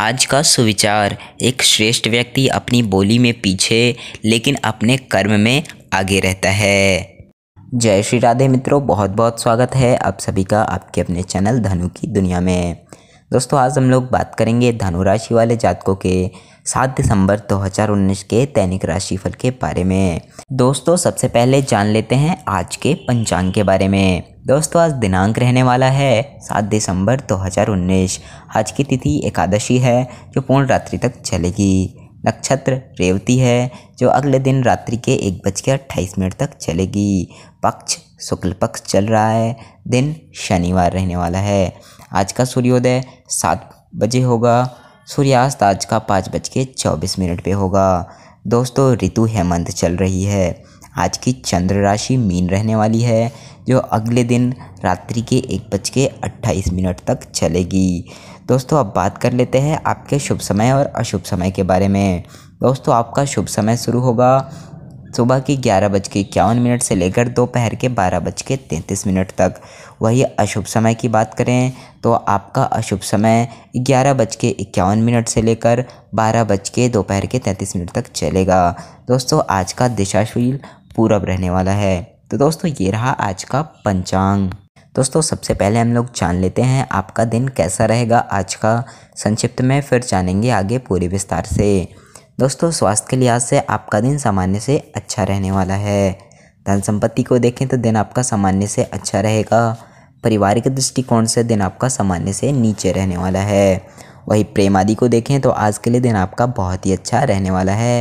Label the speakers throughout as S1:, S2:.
S1: आज का सुविचार एक श्रेष्ठ व्यक्ति अपनी बोली में पीछे लेकिन अपने कर्म में आगे रहता है जय श्री राधे मित्रों बहुत बहुत स्वागत है आप सभी का आपके अपने चैनल धनु की दुनिया में दोस्तों आज हम लोग बात करेंगे धनु राशि वाले जातकों के सात दिसंबर 2019 के दैनिक राशिफल के बारे में दोस्तों सबसे पहले जान लेते हैं आज के पंचांग के बारे में दोस्तों आज दिनांक रहने वाला है सात दिसंबर 2019 आज की तिथि एकादशी है जो पूर्ण रात्रि तक चलेगी नक्षत्र रेवती है जो अगले दिन रात्रि के एक बज के अट्ठाईस मिनट तक चलेगी पक्ष शुक्ल पक्ष चल रहा है दिन शनिवार रहने वाला है आज का सूर्योदय सात बजे होगा सूर्यास्त आज का पाँच बज के चौबीस मिनट पे होगा दोस्तों ऋतु हेमंत चल रही है आज की चंद्र राशि मीन रहने वाली है जो अगले दिन रात्रि के एक बज के अट्ठाईस मिनट तक चलेगी दोस्तों अब बात कर लेते हैं आपके शुभ समय और अशुभ समय के बारे में दोस्तों आपका शुभ समय शुरू होगा सुबह के ग्यारह बज के इक्यावन मिनट से लेकर दोपहर के बारह बज के तैंतीस मिनट तक वही अशुभ समय की बात करें तो आपका अशुभ समय ग्यारह बज के इक्यावन मिनट से लेकर बारह बज के दोपहर के तैंतीस मिनट तक चलेगा दोस्तों आज का दिशाशील पूरब रहने वाला है तो दोस्तों ये रहा आज का पंचांग दोस्तों सबसे पहले हम लोग जान लेते हैं आपका दिन कैसा रहेगा आज का संक्षिप्त में फिर जानेंगे आगे पूरे विस्तार से दोस्तों स्वास्थ्य के लिहाज से आपका दिन सामान्य से अच्छा रहने वाला है धन संपत्ति को देखें तो दिन आपका सामान्य से अच्छा रहेगा पारिवारिक दृष्टिकोण से दिन आपका सामान्य से नीचे रहने वाला है वही प्रेम आदि को देखें तो आज के लिए दिन आपका बहुत ही अच्छा रहने वाला है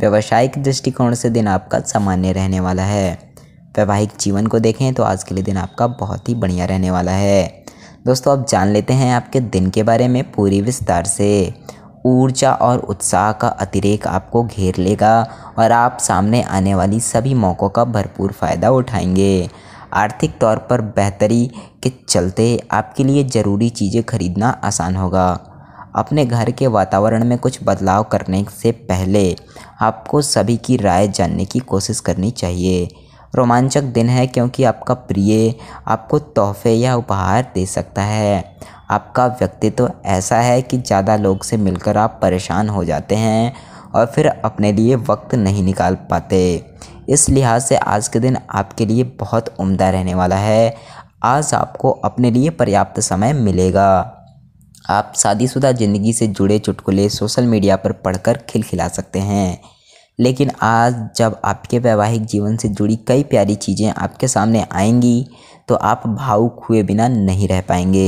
S1: व्यवसायिक दृष्टिकोण से दिन आपका सामान्य रहने वाला है वैवाहिक जीवन को देखें तो आज के लिए दिन आपका बहुत ही बढ़िया रहने वाला है दोस्तों अब जान लेते हैं आपके दिन के बारे में पूरी विस्तार से ऊर्जा और उत्साह का अतिरेक आपको घेर लेगा और आप सामने आने वाली सभी मौक़ों का भरपूर फ़ायदा उठाएंगे आर्थिक तौर पर बेहतरी के चलते आपके लिए ज़रूरी चीज़ें खरीदना आसान होगा अपने घर के वातावरण में कुछ बदलाव करने से पहले आपको सभी की राय जानने की कोशिश करनी चाहिए रोमांचक दिन है क्योंकि आपका प्रिय आपको तोहफे या उपहार दे सकता है आपका व्यक्तित्व ऐसा है कि ज़्यादा लोग से मिलकर आप परेशान हो जाते हैं और फिर अपने लिए वक्त नहीं निकाल पाते इस लिहाज से आज के दिन आपके लिए बहुत उम्दा रहने वाला है आज आपको अपने लिए पर्याप्त समय मिलेगा आप शादीशुदा ज़िंदगी से जुड़े चुटकुले सोशल मीडिया पर पढ़कर खिलखिला सकते हैं लेकिन आज जब आपके वैवाहिक जीवन से जुड़ी कई प्यारी चीज़ें आपके सामने आएंगी तो आप भावुक हुए बिना नहीं रह पाएंगे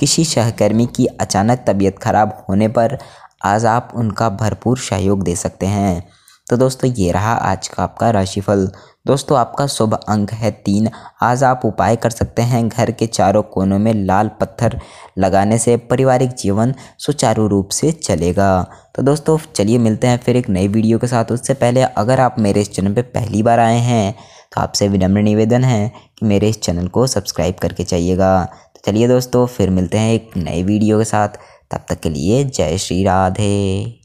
S1: किसी सहकर्मी की अचानक तबीयत खराब होने पर आज आप उनका भरपूर सहयोग दे सकते हैं तो दोस्तों ये रहा आज का आपका राशिफल दोस्तों आपका शुभ अंक है तीन आज आप उपाय कर सकते हैं घर के चारों कोनों में लाल पत्थर लगाने से पारिवारिक जीवन सुचारू रूप से चलेगा तो दोस्तों चलिए मिलते हैं फिर एक नई वीडियो के साथ उससे पहले अगर आप मेरे इस चैनल पर पहली बार आए हैं तो आपसे विनम्र निवेदन है कि मेरे इस चैनल को सब्सक्राइब करके जाइएगा तो चलिए दोस्तों फिर मिलते हैं एक नए वीडियो के साथ तब तक के लिए जय श्री राधे